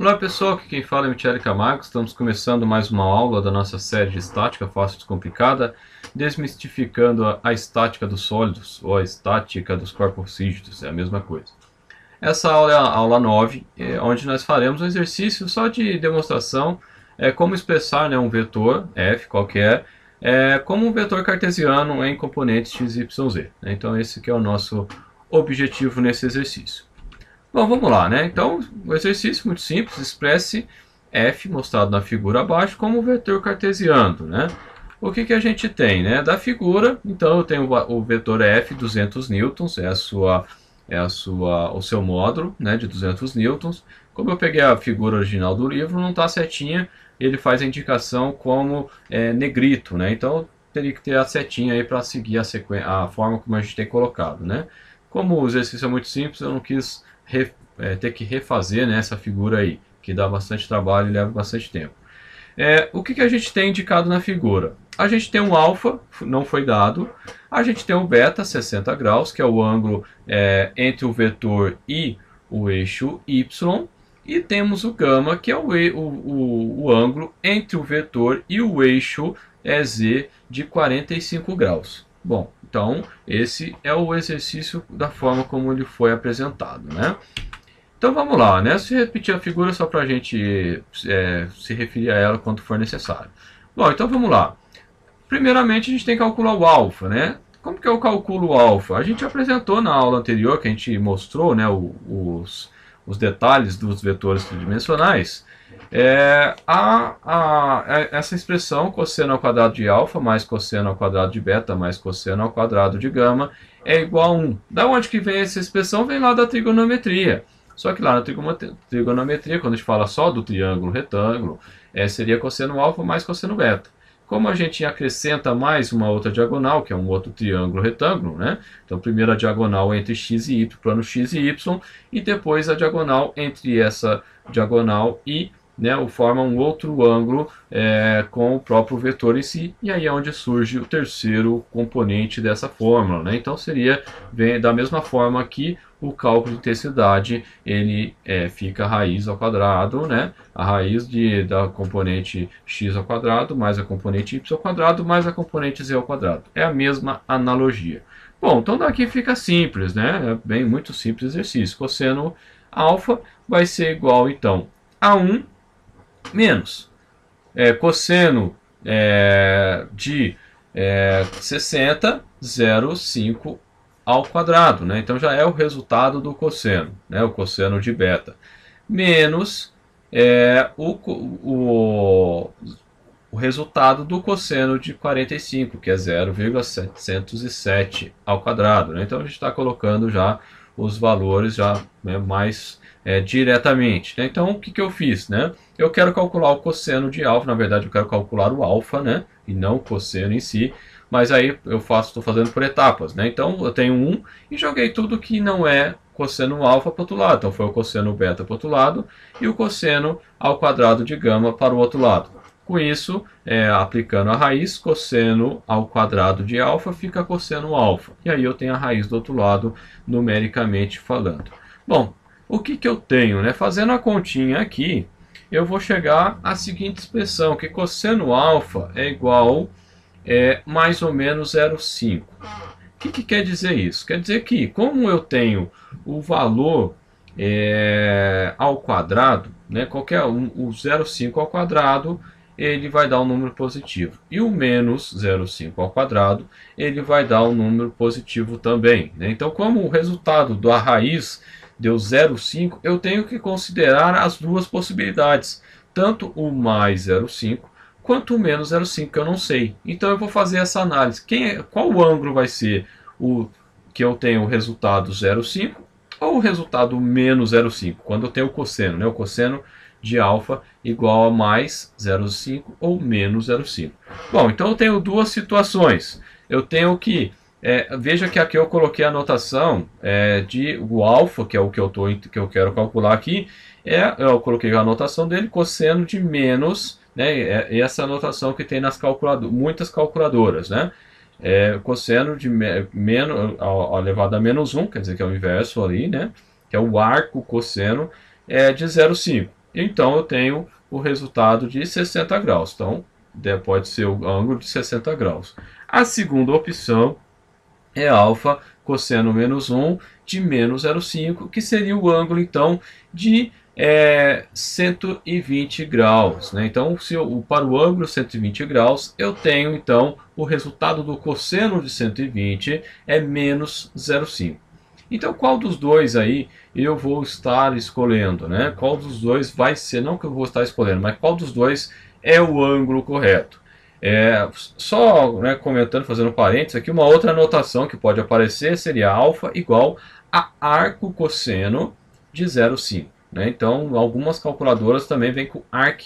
Olá pessoal, aqui quem fala é Michele Camargo, estamos começando mais uma aula da nossa série de estática fácil e descomplicada, desmistificando a, a, estática dos sólidos ou a estática dos corpos rígidos, é a mesma coisa. Essa aula é a aula 9, é, onde nós faremos um exercício só de demonstração é, como expressar né, um vetor f qualquer é, como um vetor cartesiano em componentes x, y, z. Né. Então esse que é o nosso objetivo nesse exercício. Bom, vamos lá, né? Então, o um exercício muito simples, expresse f mostrado na figura abaixo como um vetor cartesiano, né? O que, que a gente tem, né? Da figura, então eu tenho o vetor f 200 newtons, é a sua é a sua o seu módulo, né, de 200 newtons. Como eu peguei a figura original do livro, não está setinha, ele faz a indicação como é, negrito, né? Então teria que ter a setinha aí para seguir a, a forma como a gente tem colocado, né? Como o exercício é muito simples, eu não quis re, é, ter que refazer né, essa figura aí, que dá bastante trabalho e leva bastante tempo. É, o que, que a gente tem indicado na figura? A gente tem um alfa, não foi dado. A gente tem um beta, 60 graus, que é o ângulo é, entre o vetor e o eixo y. E temos o gama, que é o, o, o, o ângulo entre o vetor e o eixo é z de 45 graus. Bom, então esse é o exercício da forma como ele foi apresentado, né? Então vamos lá, né? Se repetir a figura só para a gente é, se referir a ela quando for necessário. Bom, então vamos lá. Primeiramente a gente tem que calcular o alfa, né? Como que eu calculo o alfa? A gente apresentou na aula anterior que a gente mostrou né, os, os detalhes dos vetores tridimensionais. É, a, a, é, essa expressão cosseno ao quadrado de alfa mais cosseno ao quadrado de beta mais cosseno ao quadrado de gama é igual a 1. Da onde que vem essa expressão? Vem lá da trigonometria. Só que lá na trigonometria, quando a gente fala só do triângulo retângulo, é, seria cosseno alfa mais cosseno beta. Como a gente acrescenta mais uma outra diagonal, que é um outro triângulo retângulo, né? Então, primeiro a diagonal entre x e y, plano x e y, e depois a diagonal entre essa diagonal e né, forma um outro ângulo é, com o próprio vetor em si, e aí é onde surge o terceiro componente dessa fórmula. Né? Então seria vem, da mesma forma que o cálculo de intensidade ele é, fica raiz ao quadrado, né? A raiz de, da componente x ao quadrado mais a componente y ao quadrado mais a componente z ao quadrado. É a mesma analogia. Bom, então daqui fica simples, né? É bem muito simples exercício. Cosseno alfa vai ser igual então a 1 menos. É, cosseno é, de é, 60, 0,5 ao quadrado. Né? Então já é o resultado do cosseno, né? o cosseno de beta. Menos é, o, o, o resultado do cosseno de 45, que é 0,707 ao quadrado. Né? Então a gente está colocando já os valores já né, mais é, diretamente. Né? Então, o que, que eu fiz? Né? Eu quero calcular o cosseno de alfa, na verdade eu quero calcular o alfa, né? e não o cosseno em si, mas aí eu faço, estou fazendo por etapas. Né? Então, eu tenho 1 e joguei tudo que não é cosseno alfa para o outro lado. Então, foi o cosseno beta para o outro lado e o cosseno ao quadrado de gama para o outro lado. Com isso, é, aplicando a raiz, cosseno ao quadrado de alfa fica cosseno alfa. E aí eu tenho a raiz do outro lado, numericamente falando. Bom, o que, que eu tenho? Né? Fazendo a continha aqui, eu vou chegar à seguinte expressão, que cosseno alfa é igual é, mais ou menos 0,5. O que, que quer dizer isso? Quer dizer que, como eu tenho o valor é, ao quadrado, né, qualquer um, o 0,5 ao quadrado, ele vai dar um número positivo. E o menos 0,5 ao quadrado, ele vai dar um número positivo também. Né? Então, como o resultado da raiz deu 0,5, eu tenho que considerar as duas possibilidades, tanto o mais 0,5 quanto o menos 0,5, que eu não sei. Então eu vou fazer essa análise. Quem, é, qual o ângulo vai ser o que eu tenho o resultado 0,5 ou o resultado menos 0,5, quando eu tenho o cosseno, né? o cosseno de alfa igual a mais 0,5 ou menos 0,5. Bom, então eu tenho duas situações. Eu tenho que é, veja que aqui eu coloquei a anotação é, de o alfa, que é o que eu, tô, que eu quero calcular aqui, é, eu coloquei a anotação dele, cosseno de menos, né, é, essa anotação que tem nas calculadoras, muitas calculadoras, né? É, cosseno de me, menos, ao, elevado a menos 1, quer dizer que é o inverso ali, né? Que é o arco cosseno é, de 0,5. Então eu tenho o resultado de 60 graus. Então pode ser o ângulo de 60 graus. A segunda opção é alfa cosseno menos 1 de menos 0,5, que seria o ângulo, então, de é, 120 graus. Né? Então, se eu, para o ângulo 120 graus, eu tenho, então, o resultado do cosseno de 120 é menos 0,5. Então, qual dos dois aí eu vou estar escolhendo? Né? Qual dos dois vai ser, não que eu vou estar escolhendo, mas qual dos dois é o ângulo correto? É, só né, comentando, fazendo parênteses aqui, uma outra anotação que pode aparecer seria alfa igual a arco cosseno de 0,5. Né? Então, algumas calculadoras também vêm com arc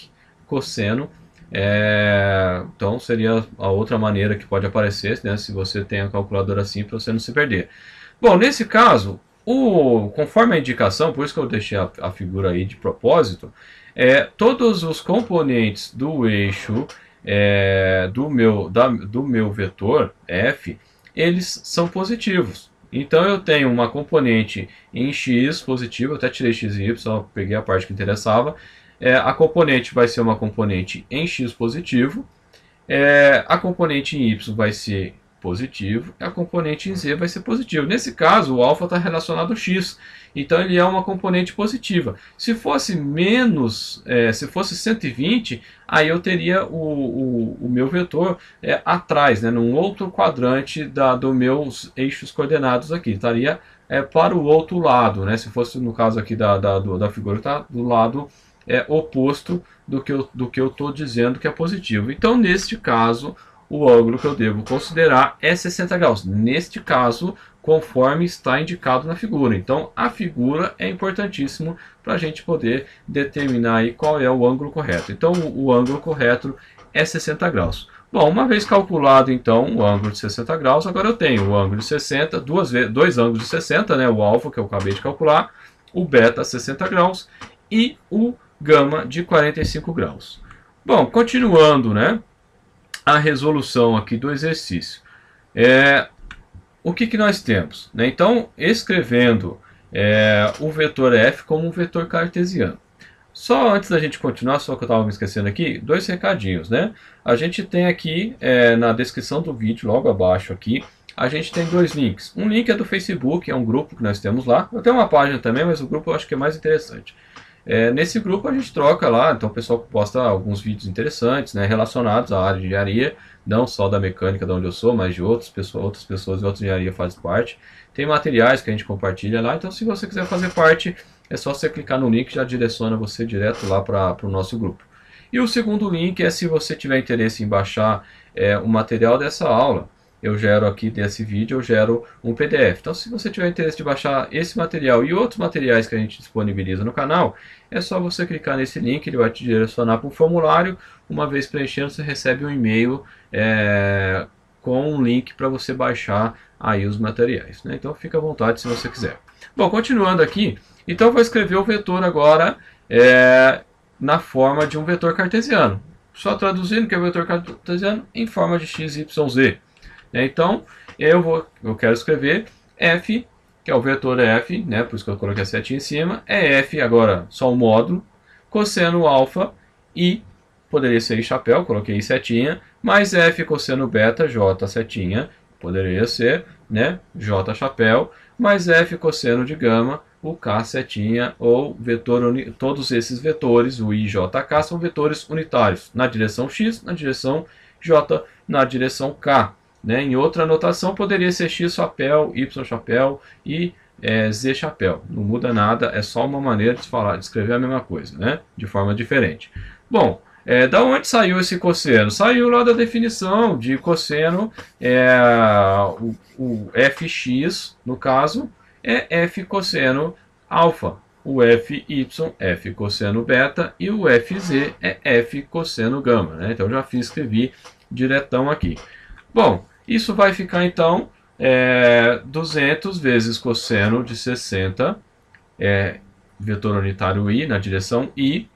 cosseno. É, então, seria a outra maneira que pode aparecer, né, se você tem a calculadora assim, para você não se perder. Bom, nesse caso, o, conforme a indicação, por isso que eu deixei a, a figura aí de propósito, é, todos os componentes do eixo é, do, meu, da, do meu vetor f, eles são positivos. Então eu tenho uma componente em x positiva, até tirei x e y, peguei a parte que interessava. É, a componente vai ser uma componente em x positivo. É, a componente em y vai ser positivo, a componente em Z vai ser positiva. Nesse caso, o alfa está relacionado ao x, então ele é uma componente positiva. Se fosse menos, é, se fosse 120, aí eu teria o, o, o meu vetor é, atrás, né, num outro quadrante da, dos meus eixos coordenados aqui, estaria é, para o outro lado, né, se fosse no caso aqui da, da, da figura está do lado é, oposto do que eu estou dizendo que é positivo. Então, neste caso, o ângulo que eu devo considerar é 60 graus. Neste caso, conforme está indicado na figura. Então, a figura é importantíssimo para a gente poder determinar qual é o ângulo correto. Então, o, ângulo correto é 60 graus. Bom, uma vez calculado então o ângulo de 60 graus, agora eu tenho o ângulo de 60, duas dois ângulos de 60, né, o alfa que eu acabei de calcular, o beta 60 graus e o gama de 45 graus. Bom, continuando, né? a resolução aqui do exercício. É, o que, que nós temos? Né? Então, escrevendo é, o vetor f como um vetor cartesiano. Só antes da gente continuar, só que eu estava me esquecendo aqui, dois recadinhos, né? A gente tem aqui é, na descrição do vídeo, logo abaixo aqui, a gente tem dois links. Um link é do Facebook, é um grupo que nós temos lá. Eu tenho uma página também, mas o grupo eu acho que é mais interessante. É, nesse grupo a gente troca lá, então o pessoal posta alguns vídeos interessantes né, relacionados à área de engenharia, não só da mecânica de onde eu sou, mas de outros, pessoas, outras pessoas de outra engenharia fazem parte. Tem materiais que a gente compartilha lá, então se você quiser fazer parte, é só você clicar no link, já direciona você direto lá para o nosso grupo. E o segundo link é se você tiver interesse em baixar é, o material dessa aula, eu gero aqui desse vídeo, eu gero um PDF. Então, se você tiver interesse de baixar esse material e outros materiais que a gente disponibiliza no canal, é só você clicar nesse link, ele vai te direcionar para um formulário. Uma vez preenchendo, você recebe um e-mail é, com um link para você baixar aí os materiais. Né? Então, fica à vontade se você quiser. Bom, continuando aqui, então eu vou escrever o vetor agora é, na forma de um vetor cartesiano. Só traduzindo que é o vetor cartesiano em forma de x, y, z. Né? Então, eu, vou, eu quero escrever f, que é o vetor é f, né? por isso que eu coloquei a setinha em cima, é f, agora só o um módulo, cosseno alfa i, poderia ser i chapéu, coloquei setinha, mais f cosseno beta, j setinha, poderia ser né, j chapéu, mais f cosseno de gama, o k setinha, ou vetor uni... todos esses vetores, o i, j, k, são vetores unitários, na direção x, na direção j, na direção k. Né? Em outra anotação poderia ser x chapéu, y chapéu e é, z chapéu. Não muda nada, é só uma maneira de falar, de escrever a mesma coisa, né? de forma diferente. Bom, é, da onde saiu esse cosseno? Saiu lá da definição de cosseno, é, o, o fx, no caso, é f cosseno alfa. O fy, f cosseno beta, e o fz é f cosseno gama. Né? Então, já fiz, escrevi diretão aqui. Bom, isso vai ficar então é, 200 vezes cosseno de 60, é, vetor unitário i na direção i,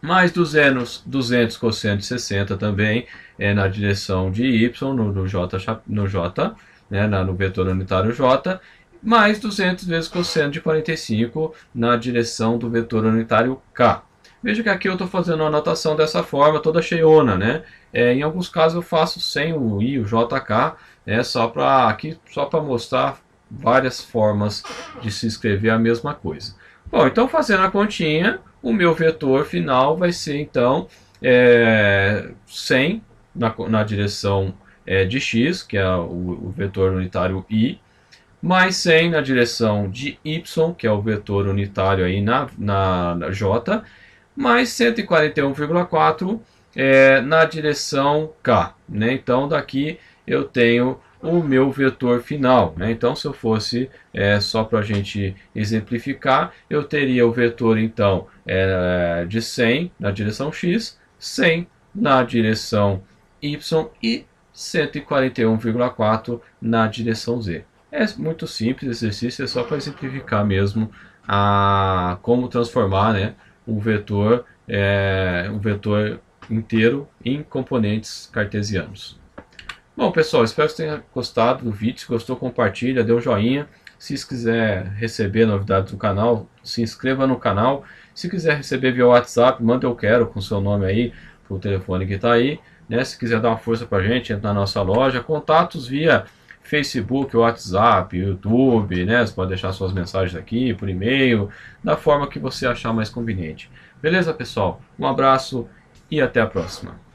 mais 200, 200 cosseno de 60 também é, na direção de y, no, no j, no, j né, na, no vetor unitário j, mais 200 vezes cosseno de 45 na direção do vetor unitário k. Veja que aqui eu estou fazendo a anotação dessa forma, toda cheiona, né? É, em alguns casos eu faço sem o i, o jk, né, só para aqui só para mostrar várias formas de se escrever a mesma coisa. Bom, então fazendo a continha, o meu vetor final vai ser então é, 100 na, na direção é, de x, que é o, o vetor unitário i, mais 100 na direção de y, que é o vetor unitário aí na, na, na j, mais 141,4 é, na direção K. Né? Então daqui eu tenho o meu vetor final. Né? Então se eu fosse, é, só para a gente exemplificar, eu teria o vetor então é, de 100 na direção X, 100 na direção Y e 141,4 na direção Z. É muito simples esse exercício, é só para simplificar mesmo a como transformar né, o vetor, é, o vetor inteiro em componentes cartesianos. Bom, pessoal, espero que vocês gostado do vídeo. Se gostou, compartilha, dê um joinha. Se quiser receber novidades do canal, se inscreva no canal. Se quiser receber via WhatsApp, manda eu quero com seu nome aí pro telefone que está aí. Né? Se quiser dar uma força para a gente, entra na nossa loja. Contatos via Facebook, WhatsApp, YouTube, né? Você pode deixar suas mensagens aqui, por e-mail, da forma que você achar mais conveniente. Beleza, pessoal? Um abraço e até a próxima.